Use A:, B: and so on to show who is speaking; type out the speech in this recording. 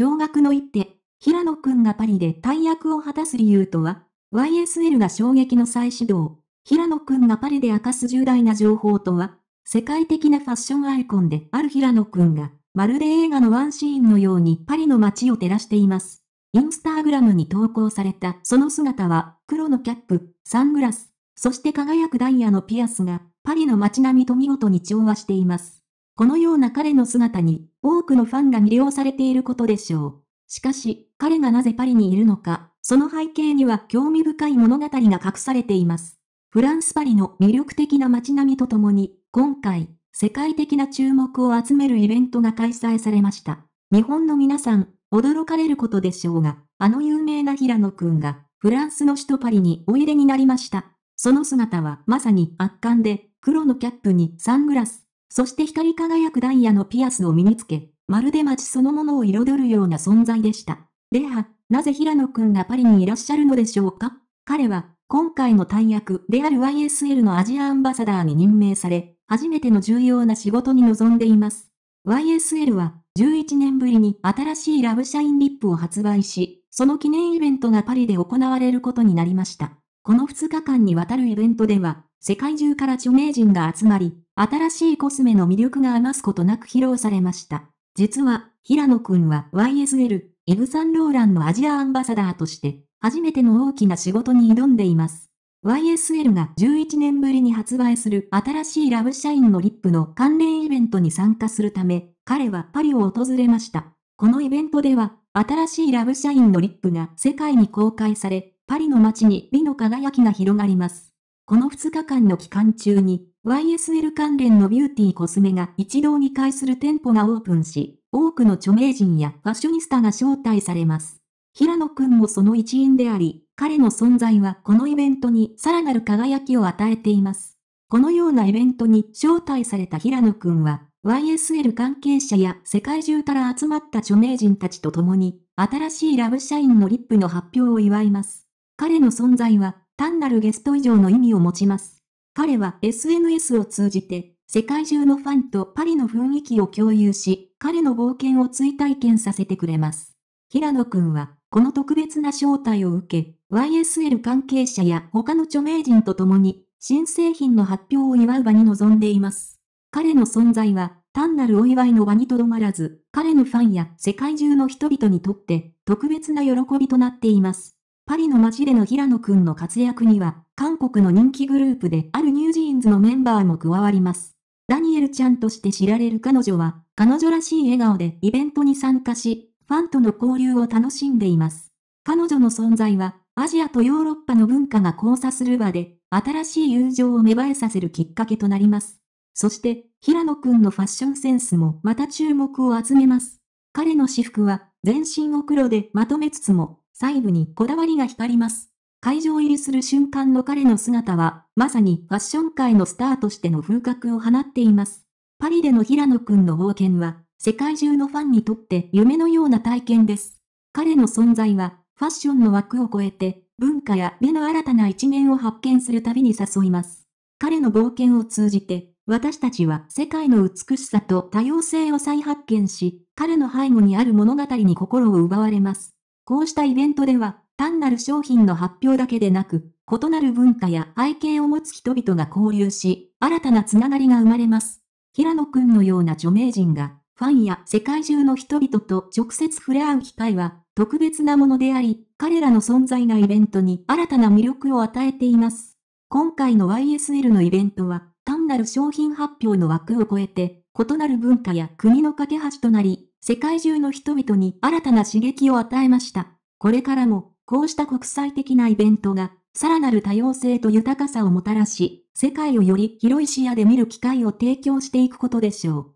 A: 驚愕の一手、平野くんがパリで大役を果たす理由とは、YSL が衝撃の再始動。平野くんがパリで明かす重大な情報とは、世界的なファッションアイコンである平野くんが、まるで映画のワンシーンのようにパリの街を照らしています。インスタグラムに投稿されたその姿は、黒のキャップ、サングラス、そして輝くダイヤのピアスが、パリの街並みと見事に調和しています。このような彼の姿に多くのファンが魅了されていることでしょう。しかし、彼がなぜパリにいるのか、その背景には興味深い物語が隠されています。フランス・パリの魅力的な街並みとともに、今回、世界的な注目を集めるイベントが開催されました。日本の皆さん、驚かれることでしょうが、あの有名な平野くんが、フランスの首都パリにおいでになりました。その姿はまさに圧巻で、黒のキャップにサングラス、そして光り輝くダイヤのピアスを身につけ、まるで街そのものを彩るような存在でした。では、なぜ平野くんがパリにいらっしゃるのでしょうか彼は、今回の大役である YSL のアジアアンバサダーに任命され、初めての重要な仕事に臨んでいます。YSL は、11年ぶりに新しいラブシャインリップを発売し、その記念イベントがパリで行われることになりました。この2日間にわたるイベントでは、世界中から著名人が集まり、新しいコスメの魅力が余すことなく披露されました。実は、平野くんは YSL、イブ・サンローランのアジアアンバサダーとして、初めての大きな仕事に挑んでいます。YSL が11年ぶりに発売する新しいラブシャインのリップの関連イベントに参加するため、彼はパリを訪れました。このイベントでは、新しいラブシャインのリップが世界に公開され、パリの街に美の輝きが広がります。この2日間の期間中に、YSL 関連のビューティーコスメが一堂に会する店舗がオープンし、多くの著名人やファッショニスタが招待されます。平野くんもその一員であり、彼の存在はこのイベントにさらなる輝きを与えています。このようなイベントに招待された平野くんは、YSL 関係者や世界中から集まった著名人たちと共に、新しいラブ社員のリップの発表を祝います。彼の存在は、単なるゲスト以上の意味を持ちます。彼は SNS を通じて、世界中のファンとパリの雰囲気を共有し、彼の冒険を追体験させてくれます。平野くんは、この特別な招待を受け、YSL 関係者や他の著名人と共に、新製品の発表を祝う場に臨んでいます。彼の存在は、単なるお祝いの場にとどまらず、彼のファンや世界中の人々にとって、特別な喜びとなっています。パリの街での平野くんの活躍には、韓国の人気グループであるニュージーンズのメンバーも加わります。ダニエルちゃんとして知られる彼女は、彼女らしい笑顔でイベントに参加し、ファンとの交流を楽しんでいます。彼女の存在は、アジアとヨーロッパの文化が交差する場で、新しい友情を芽生えさせるきっかけとなります。そして、平野くんのファッションセンスもまた注目を集めます。彼の私服は、全身を黒でまとめつつも、細部にこだわりが光ります。会場入りする瞬間の彼の姿は、まさにファッション界のスターとしての風格を放っています。パリでの平野くんの冒険は、世界中のファンにとって夢のような体験です。彼の存在は、ファッションの枠を超えて、文化や美の新たな一面を発見する旅に誘います。彼の冒険を通じて、私たちは世界の美しさと多様性を再発見し、彼の背後にある物語に心を奪われます。こうしたイベントでは、単なる商品の発表だけでなく、異なる文化や背景を持つ人々が交流し、新たなつながりが生まれます。平野くんのような著名人が、ファンや世界中の人々と直接触れ合う機会は、特別なものであり、彼らの存在がイベントに新たな魅力を与えています。今回の YSL のイベントは、単なる商品発表の枠を超えて、異なる文化や国の架け橋となり、世界中の人々に新たな刺激を与えました。これからも、こうした国際的なイベントが、さらなる多様性と豊かさをもたらし、世界をより広い視野で見る機会を提供していくことでしょう。